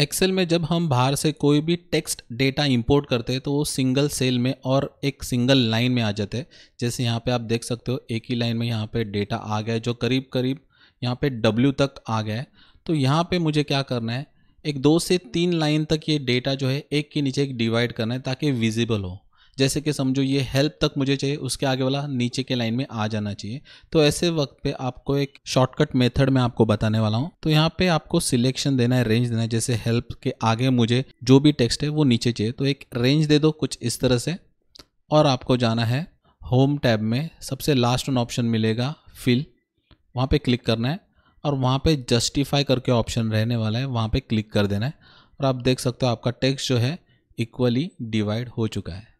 Excel में जब हम बाहर से कोई भी टेक्स्ट डेटा इंपोर्ट करते हैं तो वो सिंगल सेल में और एक सिंगल लाइन में आ जाते हैं जैसे यहाँ पे आप देख सकते हो एक ही लाइन में यहाँ पे डेटा आ गया है जो करीब करीब यहाँ पे W तक आ गया है तो यहाँ पे मुझे क्या करना है एक दो से तीन लाइन तक ये डेटा जो है एक के नीचे एक डिवाइड करना है ताकि विजिबल हो जैसे कि समझो ये हेल्प तक मुझे चाहिए उसके आगे वाला नीचे के लाइन में आ जाना चाहिए तो ऐसे वक्त पे आपको एक शॉर्टकट मेथड मैं आपको बताने वाला हूँ तो यहाँ पे आपको सिलेक्शन देना है रेंज देना है जैसे हेल्प के आगे मुझे जो भी टेक्स्ट है वो नीचे चाहिए तो एक रेंज दे दो कुछ इस तरह से और आपको जाना है होम टैब में सबसे लास्ट ऑप्शन मिलेगा फिल वहाँ पर क्लिक करना है और वहाँ पर जस्टिफाई करके ऑप्शन रहने वाला है वहाँ पर क्लिक कर देना है और आप देख सकते हो आपका टेक्स्ट जो है इक्वली डिवाइड हो चुका है